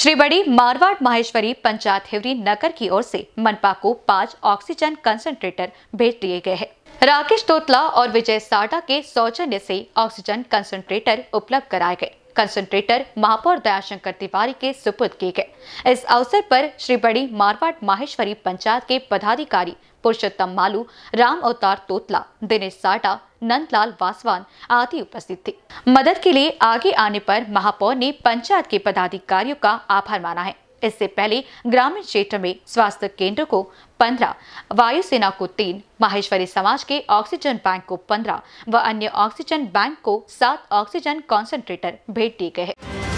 श्री बड़ी मारवाड़ माहेश्वरी पंचायत हिवरी नगर की ओर से मनपा को पांच ऑक्सीजन कंसंट्रेटर भेज दिए गए हैं राकेश तोतला और विजय साडा के सौजन्य से ऑक्सीजन कंसंट्रेटर उपलब्ध कराए गए कंसंट्रेटर महापौर दयाशंकर तिवारी के सुपुर्द किए गए इस अवसर पर श्री बड़ी मारवाट माहेश्वरी पंचायत के पदाधिकारी पुरुषोत्तम मालू राम अवतार तोतला दिनेश साटा नंदलाल वासवान आदि उपस्थित थे मदद के लिए आगे आने पर महापौर ने पंचायत के पदाधिकारियों का आभार माना है इससे पहले ग्रामीण क्षेत्र में स्वास्थ्य केंद्र को पंद्रह वायुसेना को तीन माहेश्वरी समाज के ऑक्सीजन बैंक को पंद्रह व अन्य ऑक्सीजन बैंक को सात ऑक्सीजन कॉन्सेंट्रेटर भेज दिए गए हैं